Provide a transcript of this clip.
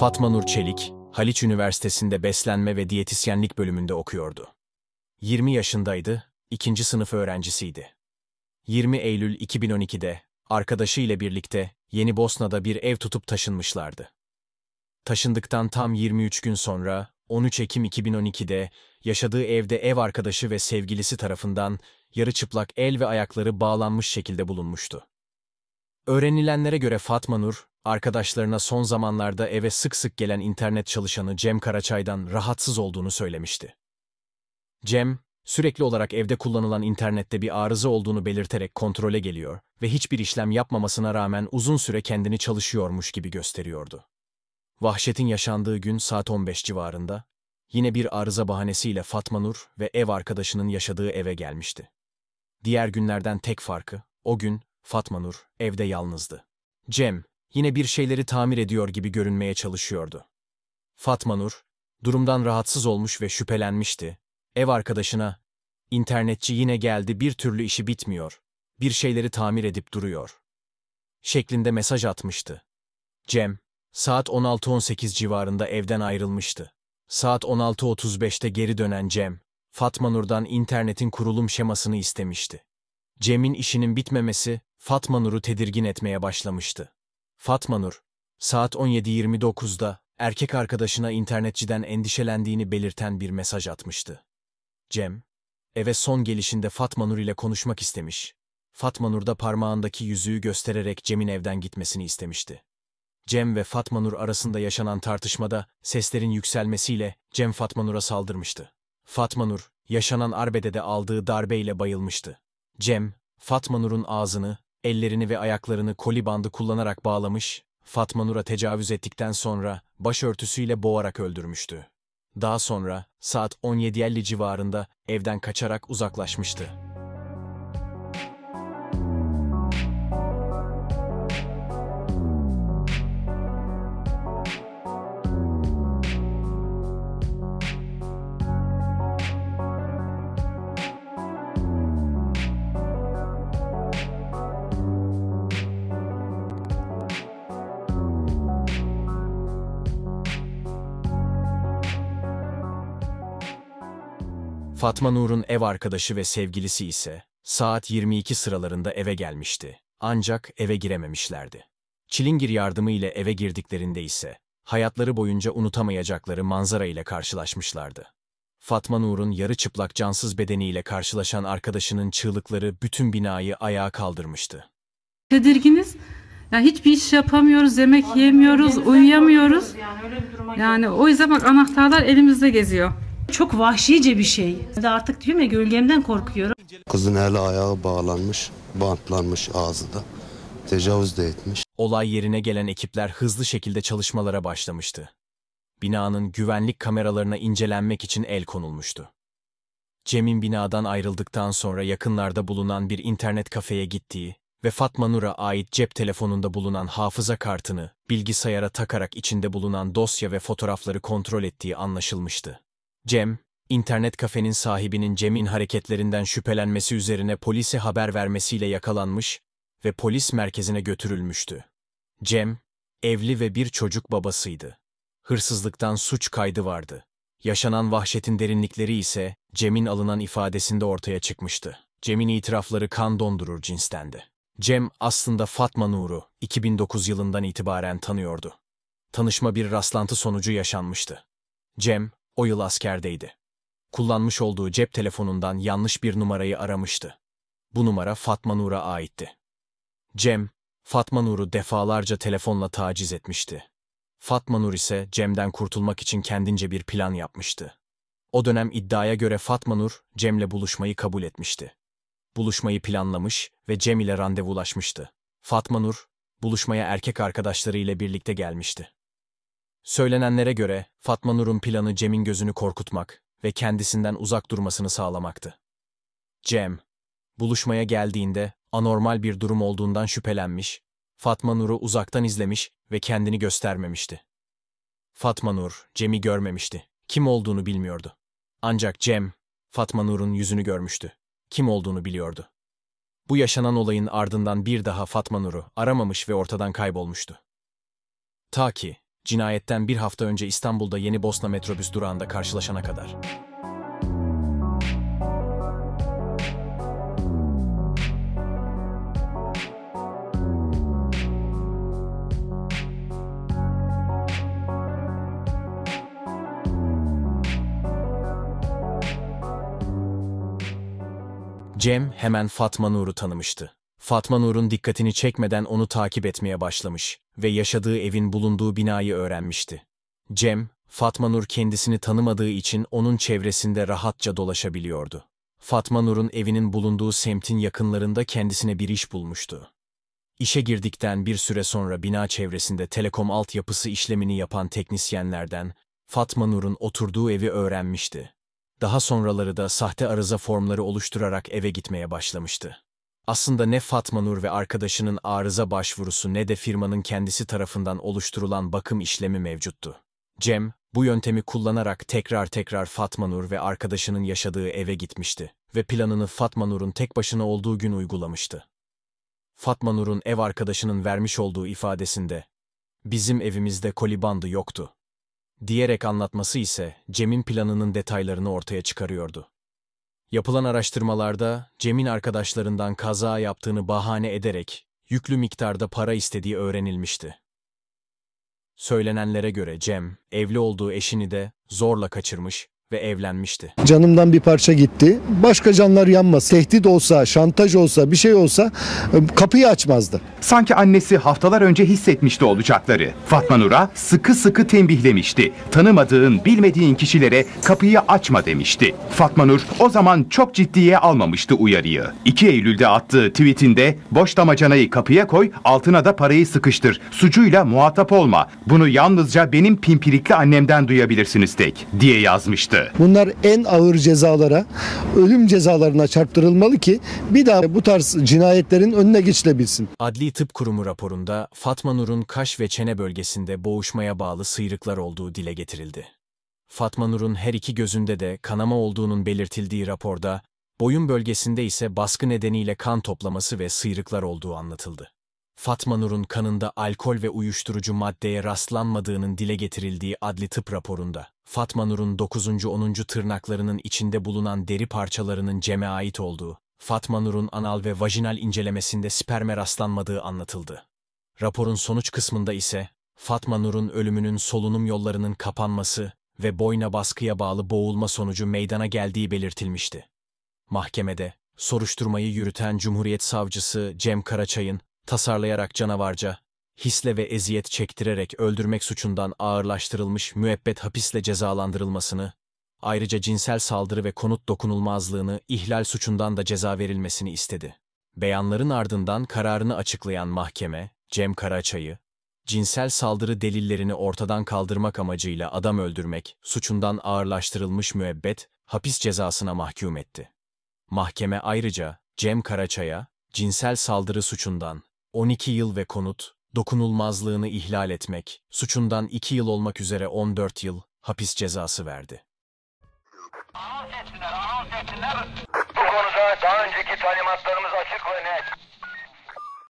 Fatma Nur Çelik, Haliç Üniversitesi'nde beslenme ve diyetisyenlik bölümünde okuyordu. 20 yaşındaydı, ikinci sınıf öğrencisiydi. 20 Eylül 2012'de arkadaşı ile birlikte Yeni Bosna'da bir ev tutup taşınmışlardı. Taşındıktan tam 23 gün sonra 13 Ekim 2012'de yaşadığı evde ev arkadaşı ve sevgilisi tarafından yarı çıplak el ve ayakları bağlanmış şekilde bulunmuştu. Öğrenilenlere göre Fatma Nur, arkadaşlarına son zamanlarda eve sık sık gelen internet çalışanı Cem Karaçay'dan rahatsız olduğunu söylemişti. Cem, sürekli olarak evde kullanılan internette bir arıza olduğunu belirterek kontrole geliyor ve hiçbir işlem yapmamasına rağmen uzun süre kendini çalışıyormuş gibi gösteriyordu. Vahşetin yaşandığı gün saat 15 civarında, yine bir arıza bahanesiyle Fatma Nur ve ev arkadaşının yaşadığı eve gelmişti. Diğer günlerden tek farkı, o gün Fatma Nur evde yalnızdı. Cem, yine bir şeyleri tamir ediyor gibi görünmeye çalışıyordu. Fatma Nur, durumdan rahatsız olmuş ve şüphelenmişti. Ev arkadaşına, internetçi yine geldi bir türlü işi bitmiyor, bir şeyleri tamir edip duruyor. Şeklinde mesaj atmıştı. Cem, saat 16.18 civarında evden ayrılmıştı. Saat 16.35'te geri dönen Cem, Fatma Nur'dan internetin kurulum şemasını istemişti. Cem'in işinin bitmemesi, Fatma Nur'u tedirgin etmeye başlamıştı. Fatma Nur, saat 17.29'da erkek arkadaşına internetçiden endişelendiğini belirten bir mesaj atmıştı. Cem, eve son gelişinde Fatma Nur ile konuşmak istemiş. Fatma Nur da parmağındaki yüzüğü göstererek Cem'in evden gitmesini istemişti. Cem ve Fatma Nur arasında yaşanan tartışmada seslerin yükselmesiyle Cem Fatma Nur'a saldırmıştı. Fatma Nur, yaşanan arbedede aldığı darbeyle bayılmıştı. Cem, Fatma Nur'un ağzını ellerini ve ayaklarını koli bandı kullanarak bağlamış, Fatma Nur'a tecavüz ettikten sonra başörtüsüyle boğarak öldürmüştü. Daha sonra saat 17.50 civarında evden kaçarak uzaklaşmıştı. Fatma Nur'un ev arkadaşı ve sevgilisi ise saat 22 sıralarında eve gelmişti. Ancak eve girememişlerdi. Çilingir yardımı ile eve girdiklerinde ise hayatları boyunca unutamayacakları manzara ile karşılaşmışlardı. Fatma Nur'un yarı çıplak cansız bedeniyle karşılaşan arkadaşının çığlıkları bütün binayı ayağa kaldırmıştı. Tedirginiz. Ya hiçbir iş yapamıyoruz, yemek yemiyoruz, uyuyamıyoruz. Yani, yani o yüzden bak anahtarlar elimizde geziyor. Çok vahşice bir şey. De artık diyorum ya gölgemden korkuyorum. Kızın eli ayağı bağlanmış, bantlanmış ağzı da. Tecavüz de etmiş. Olay yerine gelen ekipler hızlı şekilde çalışmalara başlamıştı. Binanın güvenlik kameralarına incelenmek için el konulmuştu. Cem'in binadan ayrıldıktan sonra yakınlarda bulunan bir internet kafeye gittiği ve Fatma Nur'a ait cep telefonunda bulunan hafıza kartını bilgisayara takarak içinde bulunan dosya ve fotoğrafları kontrol ettiği anlaşılmıştı. Cem, internet kafenin sahibinin Cem'in hareketlerinden şüphelenmesi üzerine polise haber vermesiyle yakalanmış ve polis merkezine götürülmüştü. Cem, evli ve bir çocuk babasıydı. Hırsızlıktan suç kaydı vardı. Yaşanan vahşetin derinlikleri ise Cem'in alınan ifadesinde ortaya çıkmıştı. Cem'in itirafları kan dondurur cinstendi. Cem aslında Fatma Nur'u 2009 yılından itibaren tanıyordu. Tanışma bir rastlantı sonucu yaşanmıştı. Cem, o yıl askerdeydi. Kullanmış olduğu cep telefonundan yanlış bir numarayı aramıştı. Bu numara Fatma Nur'a aitti. Cem, Fatma Nur'u defalarca telefonla taciz etmişti. Fatma Nur ise Cem'den kurtulmak için kendince bir plan yapmıştı. O dönem iddiaya göre Fatma Nur, Cem'le buluşmayı kabul etmişti. Buluşmayı planlamış ve Cem ile randevulaşmıştı. Fatma Nur, buluşmaya erkek arkadaşları ile birlikte gelmişti. Söylenenlere göre Fatma Nur'un planı Cem'in gözünü korkutmak ve kendisinden uzak durmasını sağlamaktı. Cem, buluşmaya geldiğinde anormal bir durum olduğundan şüphelenmiş, Fatma Nur'u uzaktan izlemiş ve kendini göstermemişti. Fatma Nur, Cem'i görmemişti. Kim olduğunu bilmiyordu. Ancak Cem, Fatma Nur'un yüzünü görmüştü. Kim olduğunu biliyordu. Bu yaşanan olayın ardından bir daha Fatma Nur'u aramamış ve ortadan kaybolmuştu. Ta ki Cinayetten bir hafta önce İstanbul'da Yeni Bosna metrobüs durağında karşılaşana kadar. Cem hemen Fatma Nur'u tanımıştı. Fatma Nur'un dikkatini çekmeden onu takip etmeye başlamış ve yaşadığı evin bulunduğu binayı öğrenmişti. Cem, Fatma Nur kendisini tanımadığı için onun çevresinde rahatça dolaşabiliyordu. Fatma Nur'un evinin bulunduğu semtin yakınlarında kendisine bir iş bulmuştu. İşe girdikten bir süre sonra bina çevresinde telekom altyapısı işlemini yapan teknisyenlerden Fatma Nur'un oturduğu evi öğrenmişti. Daha sonraları da sahte arıza formları oluşturarak eve gitmeye başlamıştı. Aslında ne Fatma Nur ve arkadaşının arıza başvurusu ne de firmanın kendisi tarafından oluşturulan bakım işlemi mevcuttu. Cem, bu yöntemi kullanarak tekrar tekrar Fatma Nur ve arkadaşının yaşadığı eve gitmişti ve planını Fatma Nur'un tek başına olduğu gün uygulamıştı. Fatma Nur'un ev arkadaşının vermiş olduğu ifadesinde, ''Bizim evimizde kolibandı yoktu.'' diyerek anlatması ise Cem'in planının detaylarını ortaya çıkarıyordu. Yapılan araştırmalarda Cem'in arkadaşlarından kaza yaptığını bahane ederek yüklü miktarda para istediği öğrenilmişti. Söylenenlere göre Cem, evli olduğu eşini de zorla kaçırmış ve evlenmişti. Canımdan bir parça gitti. Başka canlar yanmaz. Tehdit olsa, şantaj olsa, bir şey olsa e, kapıyı açmazdı. Sanki annesi haftalar önce hissetmişti olacakları. Fatma Nur'a sıkı sıkı tembihlemişti. Tanımadığın, bilmediğin kişilere kapıyı açma demişti. Fatma Nur o zaman çok ciddiye almamıştı uyarıyı. 2 Eylül'de attığı tweetinde boş damacanayı kapıya koy, altına da parayı sıkıştır. Sucuyla muhatap olma. Bunu yalnızca benim pimpirikli annemden duyabilirsiniz tek diye yazmıştı çarptı. Bunlar en ağır cezalara, ölüm cezalarına çarptırılmalı ki bir daha bu tarz cinayetlerin önüne geçilebilsin. Adli Tıp Kurumu raporunda Fatma Nur'un kaş ve çene bölgesinde boğuşmaya bağlı sıyrıklar olduğu dile getirildi. Fatma Nur'un her iki gözünde de kanama olduğunun belirtildiği raporda, boyun bölgesinde ise baskı nedeniyle kan toplaması ve sıyrıklar olduğu anlatıldı. Fatma Nur'un kanında alkol ve uyuşturucu maddeye rastlanmadığının dile getirildiği adli tıp raporunda, Fatma Nur'un 9. 10. tırnaklarının içinde bulunan deri parçalarının Cem'e ait olduğu, Fatma Nur'un anal ve vajinal incelemesinde sperme rastlanmadığı anlatıldı. Raporun sonuç kısmında ise, Fatma Nur'un ölümünün solunum yollarının kapanması ve boyna baskıya bağlı boğulma sonucu meydana geldiği belirtilmişti. Mahkemede, soruşturmayı yürüten Cumhuriyet Savcısı Cem Karaçay'ın, tasarlayarak canavarca, hisle ve eziyet çektirerek öldürmek suçundan ağırlaştırılmış müebbet hapisle cezalandırılmasını, ayrıca cinsel saldırı ve konut dokunulmazlığını ihlal suçundan da ceza verilmesini istedi. Beyanların ardından kararını açıklayan mahkeme, Cem Karaçay'ı, cinsel saldırı delillerini ortadan kaldırmak amacıyla adam öldürmek suçundan ağırlaştırılmış müebbet hapis cezasına mahkum etti. Mahkeme ayrıca Cem Karaçay'a cinsel saldırı suçundan 12 yıl ve konut, dokunulmazlığını ihlal etmek, suçundan 2 yıl olmak üzere 14 yıl hapis cezası verdi. Anons etsinler, anons etsinler. Bu konuda daha önceki talimatlarımız açık ve net.